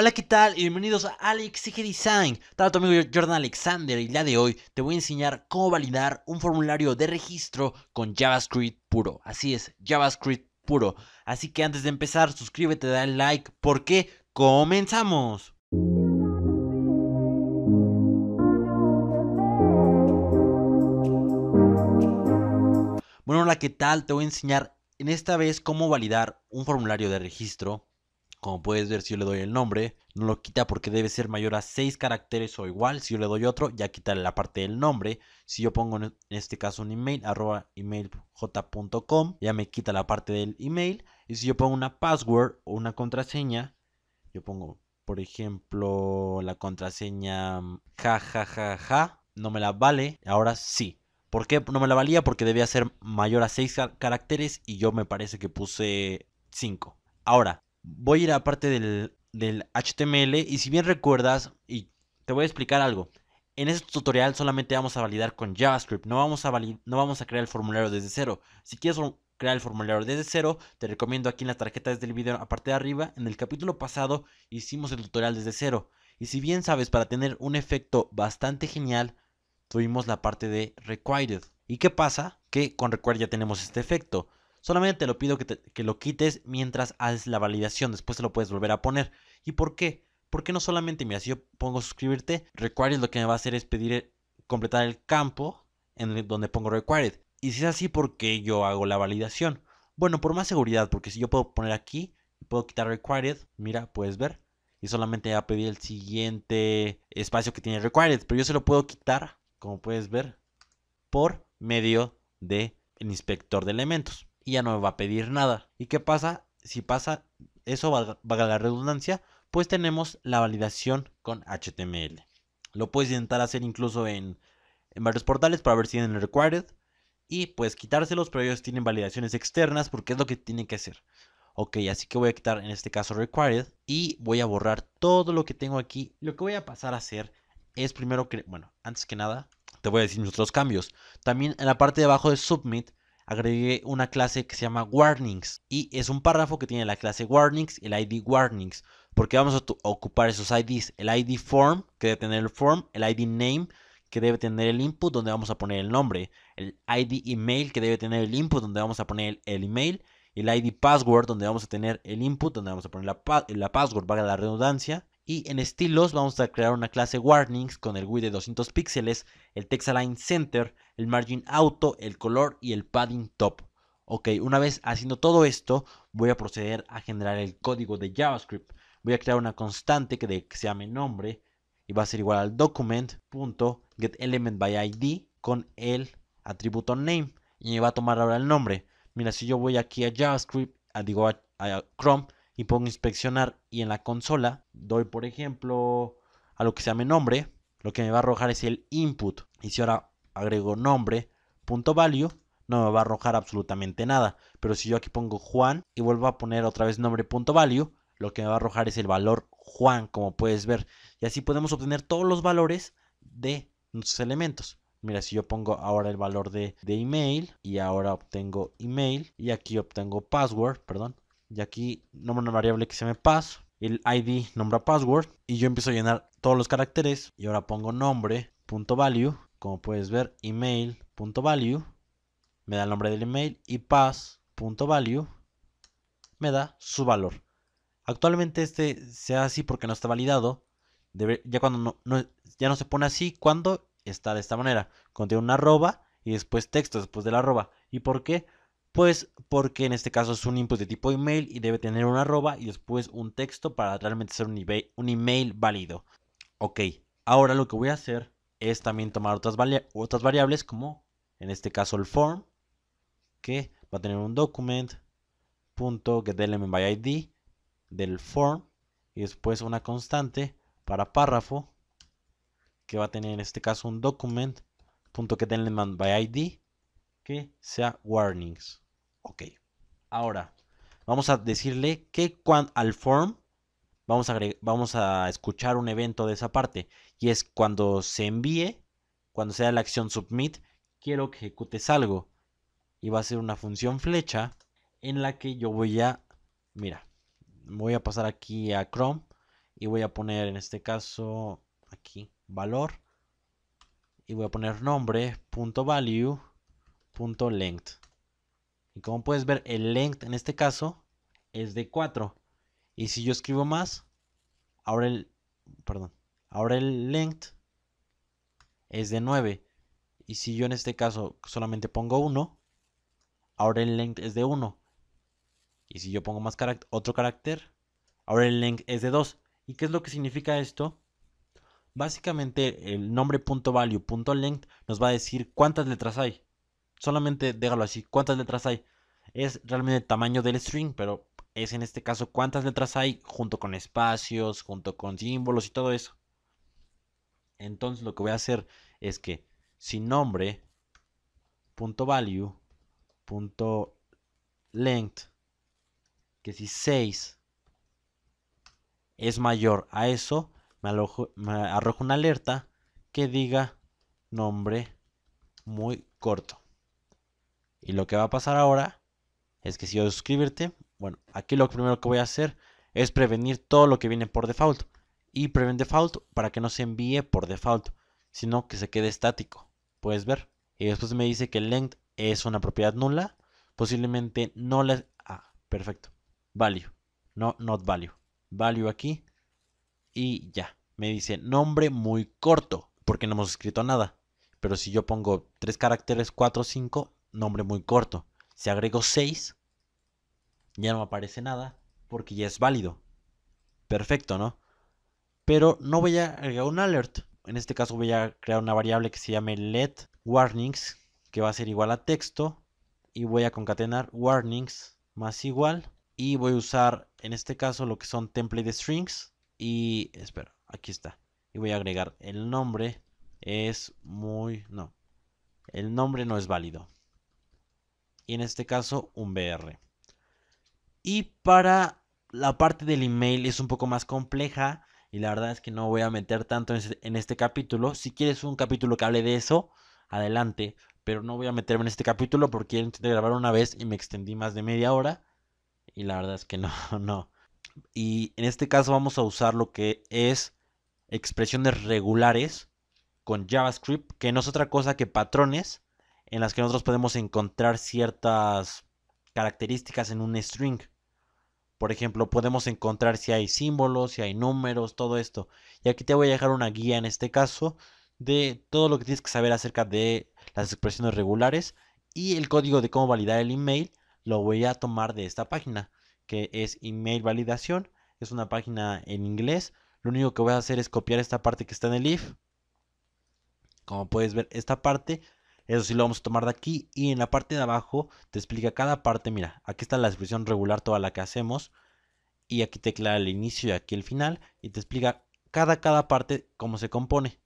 Hola, ¿qué tal? Y bienvenidos a Alex Design. Tal tu amigo Jordan Alexander y día de hoy te voy a enseñar cómo validar un formulario de registro con JavaScript puro. Así es, JavaScript puro. Así que antes de empezar, suscríbete, dale like porque comenzamos. Bueno, hola, ¿qué tal? Te voy a enseñar en esta vez cómo validar un formulario de registro como puedes ver, si yo le doy el nombre, no lo quita porque debe ser mayor a 6 caracteres o igual. Si yo le doy otro, ya quita la parte del nombre. Si yo pongo en este caso un email, arroba emailj.com, ya me quita la parte del email. Y si yo pongo una password o una contraseña, yo pongo, por ejemplo, la contraseña jajajaja, mm, no me la vale, ahora sí. ¿Por qué no me la valía? Porque debía ser mayor a 6 caracteres y yo me parece que puse 5. Ahora, voy a ir a parte del, HTML y si bien recuerdas, y te voy a explicar algo, en este tutorial solamente vamos a validar con JavaScript, no vamos a, no vamos a crear el formulario desde cero. Si quieres crear el formulario desde cero, te recomiendo aquí en la tarjeta desde el video, aparte de arriba, en el capítulo pasado hicimos el tutorial desde cero. Y si bien sabes, para tener un efecto bastante genial, tuvimos la parte de Required. ¿Y qué pasa? Que con Required ya tenemos este efecto. Solamente te lo pido que, lo quites mientras haces la validación, después te lo puedes volver a poner. ¿Y por qué? Porque no solamente, mira, si yo pongo suscribirte, required lo que me va a hacer es pedir eh, completar el campo en donde pongo required. Y si es así, ¿por qué yo hago la validación? Bueno, por más seguridad, porque si yo puedo poner aquí, puedo quitar required, mira, puedes ver, y solamente va a pedir el siguiente espacio que tiene required, pero yo se lo puedo quitar, como puedes ver, por medio del el inspector de elementos y ya no me va a pedir nada. ¿Y qué pasa? Si pasa eso, va a la redundancia, pues tenemos la validación con HTML. Lo puedes intentar hacer incluso en, varios portales para ver si tienen required. Y pues quitárselos, pero ellos tienen validaciones externas porque es lo que tienen que hacer. Ok, así que voy a quitar en este caso required y voy a borrar todo lo que tengo aquí. Lo que voy a pasar a hacer es primero que, bueno, antes que nada, te voy a decir nuestros cambios. También en la parte de abajo de submit agregué una clase que se llama warnings y es un párrafo que tiene la clase warnings, el ID warnings, porque vamos a ocupar esos IDs, el ID form que debe tener el form, el ID name que debe tener el input donde vamos a poner el nombre, el ID email que debe tener el input donde vamos a poner el email, el ID password donde vamos a tener el input donde vamos a poner la, password, para la redundancia, y en estilos vamos a crear una clase Warnings con el width de 200 píxeles, el Text Align Center, el Margin Auto, el color y el Padding Top. Ok, una vez haciendo todo esto, voy a proceder a generar el código de JavaScript. Voy a crear una constante que, se llame nombre y va a ser igual al document.getElementById con el atributo name y me va a tomar ahora el nombre. Mira, si yo voy aquí a JavaScript, digo a Chrome, y pongo inspeccionar y en la consola doy, por ejemplo, a lo que se llame nombre, lo que me va a arrojar es el input. Y si ahora agrego nombre, punto no me va a arrojar absolutamente nada. Pero si yo aquí pongo Juan y vuelvo a poner otra vez nombre, punto lo que me va a arrojar es el valor Juan, como puedes ver. Y así podemos obtener todos los valores de nuestros elementos. Mira, si yo pongo ahora el valor de, de email y ahora obtengo email y aquí obtengo password, perdón, y aquí nombro una variable que se me pasa el ID nombra password y yo empiezo a llenar todos los caracteres y ahora pongo nombre.value, como puedes ver email.value, me da el nombre del email y pass.value, me da su valor. Actualmente este sea así porque no está validado. ya cuando no, ya no se pone así cuando está de esta manera. Contiene una arroba y después texto después de la arroba. ¿Y por qué? Pues porque en este caso es un input de tipo email y debe tener un arroba y después un texto para realmente ser un, email, válido. Ok, ahora lo que voy a hacer es también tomar otras, variables como en este caso el form que va a tener un document by id del form y después una constante para párrafo que va a tener en este caso un document by id que sea warnings Ok. Ahora, vamos a decirle que al form vamos a, escuchar un evento de esa parte. Y es cuando se envíe, cuando sea la acción submit, quiero que ejecutes algo. Y va a ser una función flecha en la que yo voy a, mira, voy a pasar aquí a Chrome y voy a poner en este caso aquí valor y voy a poner nombre.value.length. punto y como puedes ver, el length en este caso es de 4. Y si yo escribo más, ahora el, perdón, ahora el length es de 9. Y si yo en este caso solamente pongo 1, ahora el length es de 1. Y si yo pongo más carácter otro carácter, ahora el length es de 2. ¿Y qué es lo que significa esto? Básicamente el nombre nos va a decir cuántas letras hay. Solamente déjalo así. ¿Cuántas letras hay? Es realmente el tamaño del string, pero es en este caso cuántas letras hay junto con espacios, junto con símbolos y todo eso. Entonces lo que voy a hacer es que si nombre value length que si 6 es mayor a eso me arrojo una alerta que diga nombre muy corto y lo que va a pasar ahora es que si yo suscribirte, bueno, aquí lo primero que voy a hacer es prevenir todo lo que viene por default. Y prevent default para que no se envíe por default, sino que se quede estático. Puedes ver. Y después me dice que length es una propiedad nula. Posiblemente no la... Ah, perfecto. Value. No, not value. Value aquí. Y ya. Me dice nombre muy corto. Porque no hemos escrito nada. Pero si yo pongo tres caracteres, cuatro, cinco nombre muy corto. Si agrego 6, ya no aparece nada porque ya es válido. Perfecto, ¿no? Pero no voy a agregar un alert. En este caso voy a crear una variable que se llame let warnings, que va a ser igual a texto. Y voy a concatenar warnings más igual. Y voy a usar en este caso lo que son template strings. Y espera, aquí está. Y voy a agregar el nombre es muy... no. El nombre no es válido y en este caso un BR. Y para la parte del email es un poco más compleja y la verdad es que no voy a meter tanto en este, capítulo. Si quieres un capítulo que hable de eso, adelante, pero no voy a meterme en este capítulo porque intenté grabar una vez y me extendí más de media hora y la verdad es que no, no. Y en este caso vamos a usar lo que es expresiones regulares con JavaScript, que no es otra cosa que patrones en las que nosotros podemos encontrar ciertas características en un string. Por ejemplo, podemos encontrar si hay símbolos, si hay números, todo esto. Y aquí te voy a dejar una guía en este caso de todo lo que tienes que saber acerca de las expresiones regulares y el código de cómo validar el email lo voy a tomar de esta página que es email validación. Es una página en inglés. Lo único que voy a hacer es copiar esta parte que está en el if. Como puedes ver, esta parte eso sí lo vamos a tomar de aquí y en la parte de abajo te explica cada parte. Mira, aquí está la expresión regular toda la que hacemos y aquí te aclara el inicio y aquí el final y te explica cada cada parte cómo se compone.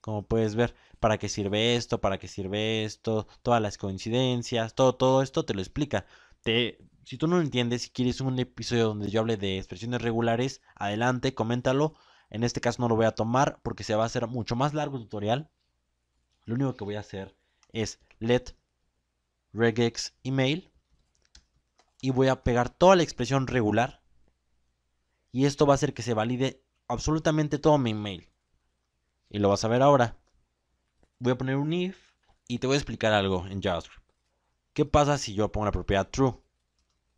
Como puedes ver, para qué sirve esto, para qué sirve esto, todas las coincidencias, todo todo esto te lo explica. Te si tú no lo entiendes, si quieres un episodio donde yo hable de expresiones regulares, adelante, coméntalo. En este caso no lo voy a tomar porque se va a hacer mucho más largo el tutorial lo único que voy a hacer es let regex email y voy a pegar toda la expresión regular y esto va a hacer que se valide absolutamente todo mi email. Y lo vas a ver ahora. Voy a poner un if y te voy a explicar algo en JavaScript. ¿Qué pasa si yo pongo la propiedad true?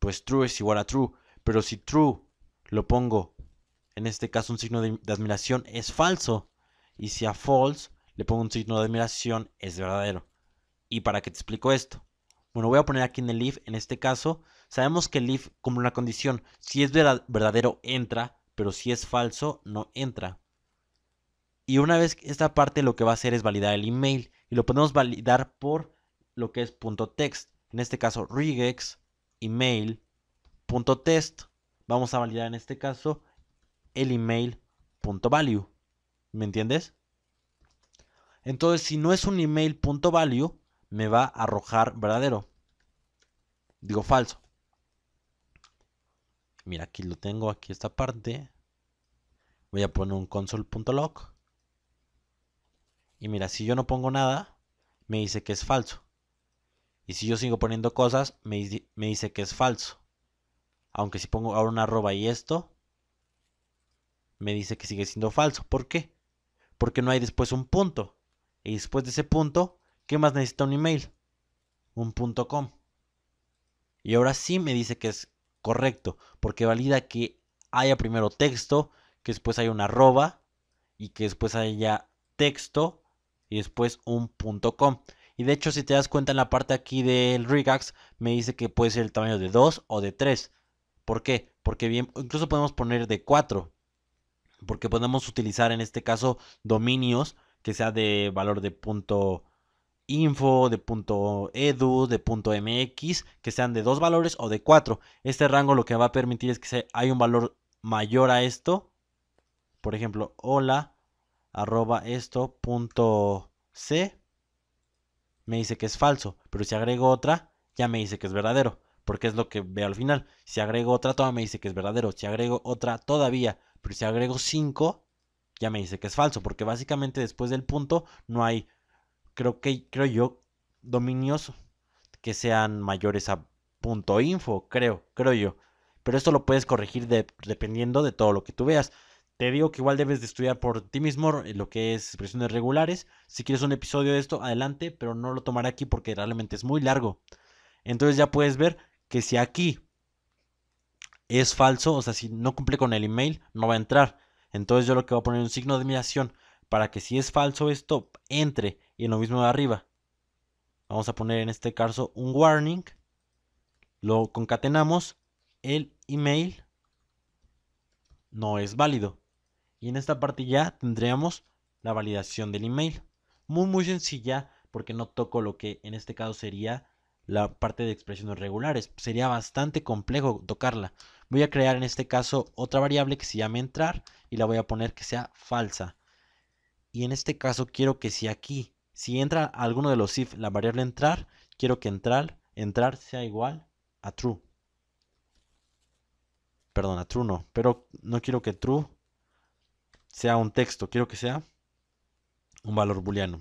Pues true es igual a true, pero si true lo pongo, en este caso un signo de, de admiración, es falso. Y si a false le pongo un signo de admiración, es verdadero. ¿Y para qué te explico esto? Bueno, voy a poner aquí en el if, en este caso, sabemos que el if como una condición. Si es verdadero, entra, pero si es falso, no entra. Y una vez esta parte lo que va a hacer es validar el email y lo podemos validar por lo que es .text. En este caso, regex email Vamos a validar en este caso el email .value. ¿Me entiendes? Entonces, si no es un email.value, me va a arrojar verdadero. Digo falso. Mira, aquí lo tengo, aquí esta parte. Voy a poner un console.log. Y mira, si yo no pongo nada, me dice que es falso. Y si yo sigo poniendo cosas, me, dice que es falso. Aunque si pongo ahora una arroba y esto, me dice que sigue siendo falso. ¿Por qué? Porque no hay después un punto. Y después de ese punto, ¿qué más necesita un email? Un .com. Y ahora sí me dice que es correcto, porque valida que haya primero texto, que después haya una arroba y que después haya texto y después un punto .com. Y de hecho, si te das cuenta en la parte aquí del Regax, me dice que puede ser el tamaño de 2 o de 3. ¿Por qué? Porque incluso podemos poner de 4. Porque podemos utilizar en este caso dominios que sea de valor de punto info, de punto edu, de punto mx, que sean de dos valores o de cuatro. Este rango lo que va a permitir es que se, hay un valor mayor a esto. Por ejemplo, hola arroba esto punto c me dice que es falso, pero si agrego otra ya me dice que es verdadero, porque es lo que veo al final. Si agrego otra todavía me dice que es verdadero, si agrego otra todavía, pero si agrego cinco ya me dice que es falso, porque básicamente después del punto no hay, creo que, creo yo, dominios que sean mayores a punto .info, creo, creo yo. Pero esto lo puedes corregir dependiendo de todo lo que tú veas. Te digo que igual debes de estudiar por ti mismo eh, lo que es expresiones regulares. Si quieres un episodio de esto, adelante, pero no lo tomaré aquí porque realmente es muy largo. Entonces ya puedes ver que si aquí es falso, o sea, si no cumple con el email, no va a entrar. Entonces yo lo que voy a poner es un signo de admiración para que si es falso esto entre y en lo mismo de arriba. Vamos a poner en este caso un warning. Lo concatenamos. El email no es válido. Y en esta parte ya tendríamos la validación del email. Muy muy sencilla porque no toco lo que en este caso sería la parte de expresiones regulares. Sería bastante complejo tocarla. Voy a crear en este caso otra variable que se llame entrar y la voy a poner que sea falsa. Y en este caso quiero que si aquí, si entra alguno de los if, la variable entrar, quiero que entrar, entrar sea igual a true. Perdón, a true no, pero no quiero que true sea un texto, quiero que sea un valor booleano.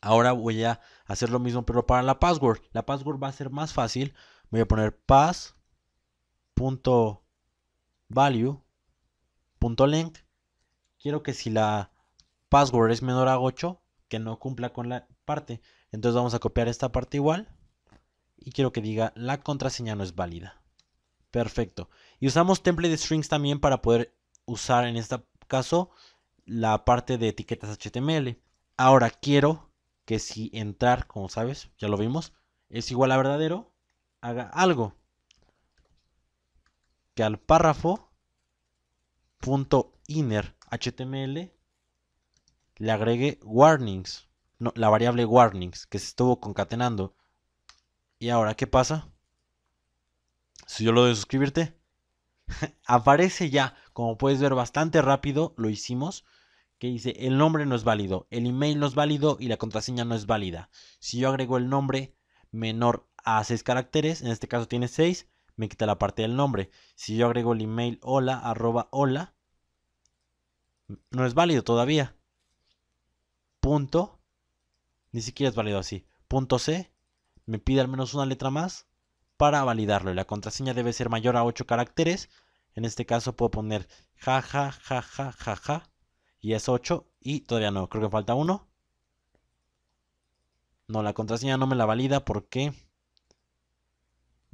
Ahora voy a hacer lo mismo, pero para la password. La password va a ser más fácil. Voy a poner pass.value.length. Quiero que si la password es menor a 8, que no cumpla con la parte. Entonces vamos a copiar esta parte igual. Y quiero que diga la contraseña no es válida. Perfecto. Y usamos template strings también para poder usar en este caso la parte de etiquetas HTML. Ahora quiero que si entrar, como sabes, ya lo vimos, es igual a verdadero, haga algo que al párrafo punto inner html le agregue warnings, no, la variable warnings que se estuvo concatenando. Y ahora, ¿qué pasa? Si yo lo de suscribirte, aparece ya, como puedes ver, bastante rápido, lo hicimos que dice el nombre no es válido, el email no es válido y la contraseña no es válida. Si yo agrego el nombre menor a 6 caracteres, en este caso tiene 6, me quita la parte del nombre. Si yo agrego el email hola arroba hola, no es válido todavía. Punto, ni siquiera es válido así. Punto C, me pide al menos una letra más para validarlo. La contraseña debe ser mayor a 8 caracteres. En este caso puedo poner jaja y es 8. Y todavía no, creo que falta uno. No, la contraseña no me la valida porque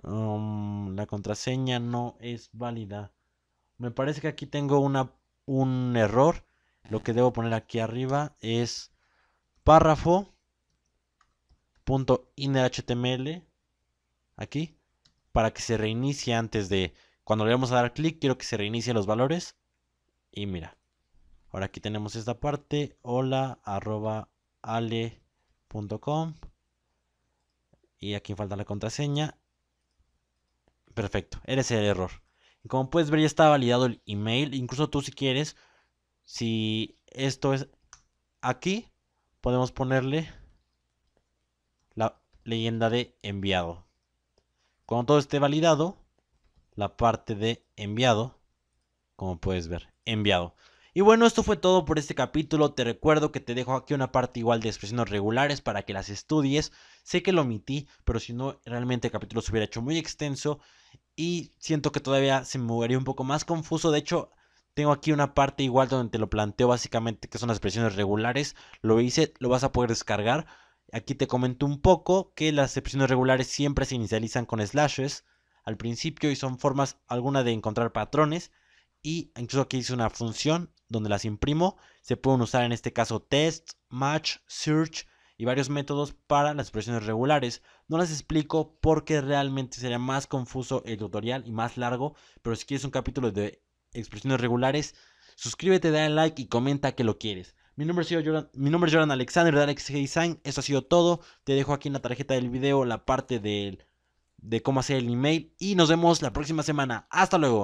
um, la contraseña no es válida. Me parece que aquí tengo una, un error. Lo que debo poner aquí arriba es párrafo aquí para que se reinicie antes de cuando le vamos a dar clic quiero que se reinicie los valores y mira Ahora aquí tenemos esta parte, hola arroba ale.com y aquí falta la contraseña. Perfecto, eres el error. como puedes ver ya está validado el email, incluso tú si quieres, si esto es aquí, podemos ponerle la leyenda de enviado. Cuando todo esté validado, la parte de enviado, como puedes ver, enviado. Y bueno, esto fue todo por este capítulo. Te recuerdo que te dejo aquí una parte igual de expresiones regulares para que las estudies. Sé que lo omití, pero si no, realmente el capítulo se hubiera hecho muy extenso y siento que todavía se me movería un poco más confuso. De hecho, tengo aquí una parte igual donde te lo planteo básicamente que son las expresiones regulares. Lo hice, lo vas a poder descargar. Aquí te comento un poco que las expresiones regulares siempre se inicializan con slashes al principio y son formas alguna de encontrar patrones. Y incluso aquí hice una función donde las imprimo. Se pueden usar en este caso test, match, search y varios métodos para las expresiones regulares. No las explico porque realmente sería más confuso el tutorial y más largo, pero si quieres un capítulo de expresiones regulares, suscríbete, dale like y comenta que lo quieres. Mi nombre, es Jordan, mi nombre es Jordan Alexander de Alex Design. Esto ha sido todo. Te dejo aquí en la tarjeta del video la parte de cómo hacer el email. Y nos vemos la próxima semana. Hasta luego.